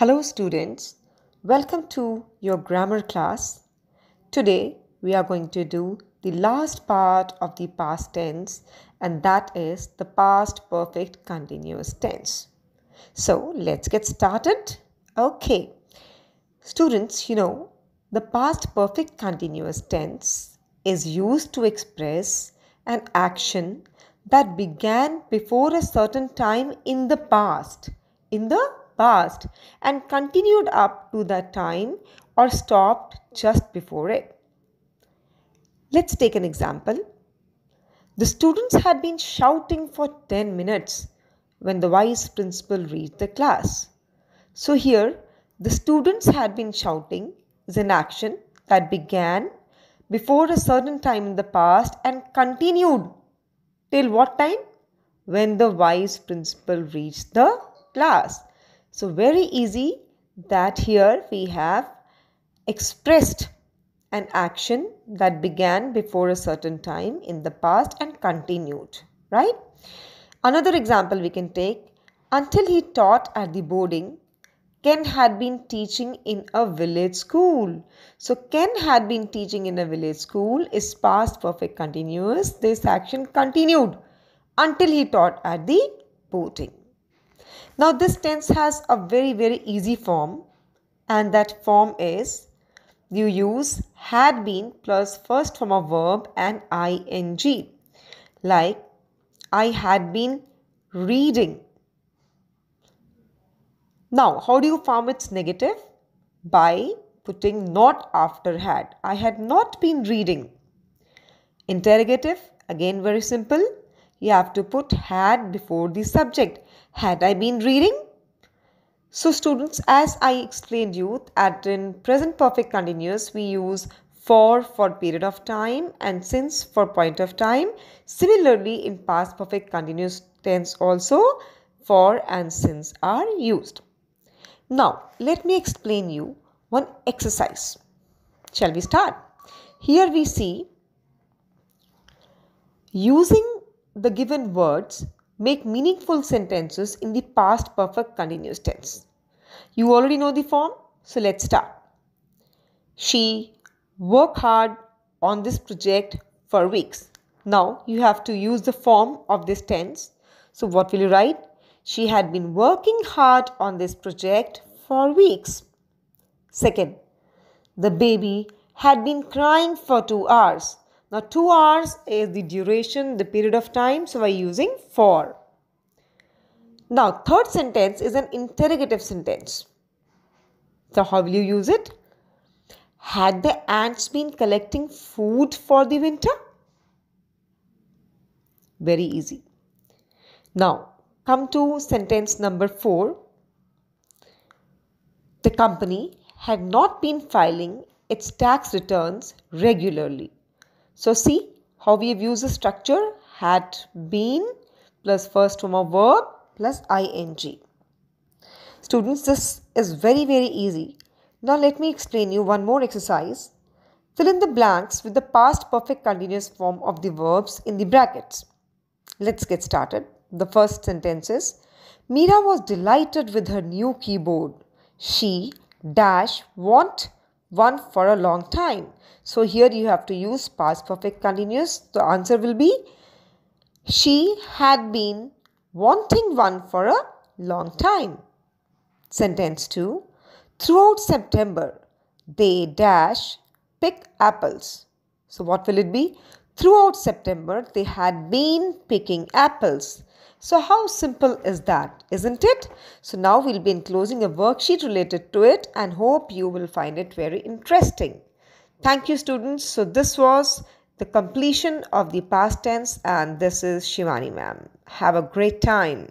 Hello, students. Welcome to your grammar class. Today, we are going to do the last part of the past tense, and that is the past perfect continuous tense. So, let's get started. Okay. Students, you know, the past perfect continuous tense is used to express an action that began before a certain time in the past. In the past and continued up to that time or stopped just before it. Let's take an example. The students had been shouting for 10 minutes when the vice principal reached the class. So here, the students had been shouting is an action that began before a certain time in the past and continued till what time? When the vice principal reached the class. So very easy that here we have expressed an action that began before a certain time in the past and continued, right? Another example we can take until he taught at the boarding, Ken had been teaching in a village school. So, Ken had been teaching in a village school is past perfect continuous. This action continued until he taught at the boarding. Now, this tense has a very, very easy form, and that form is you use had been plus first form of verb and ing. Like, I had been reading. Now, how do you form its negative? By putting not after had. I had not been reading. Interrogative, again very simple. You have to put had before the subject. Had I been reading? So students, as I explained you at in present perfect continuous, we use for for period of time and since for point of time. Similarly, in past perfect continuous tense also, for and since are used. Now, let me explain you one exercise. Shall we start? Here we see using the given words, make meaningful sentences in the past perfect continuous tense. You already know the form, so let's start. She worked hard on this project for weeks. Now you have to use the form of this tense. So what will you write? She had been working hard on this project for weeks. Second, the baby had been crying for two hours. Now 2 hours is the duration, the period of time, so we are using for. Now third sentence is an interrogative sentence. So how will you use it? Had the ants been collecting food for the winter? Very easy. Now come to sentence number 4. The company had not been filing its tax returns regularly. So see how we have used the structure had been plus first form of verb plus ing. Students, this is very, very easy. Now let me explain you one more exercise. Fill in the blanks with the past perfect continuous form of the verbs in the brackets. Let's get started. The first sentence is, Mira was delighted with her new keyboard. She dash want one for a long time. So here you have to use past perfect continuous. The answer will be she had been wanting one for a long time. Sentence 2 Throughout September, they dash pick apples. So what will it be? Throughout September, they had been picking apples. So, how simple is that, isn't it? So, now we'll be enclosing a worksheet related to it and hope you will find it very interesting. Thank you, students. So, this was the completion of the past tense, and this is Shivani ma'am. Have a great time.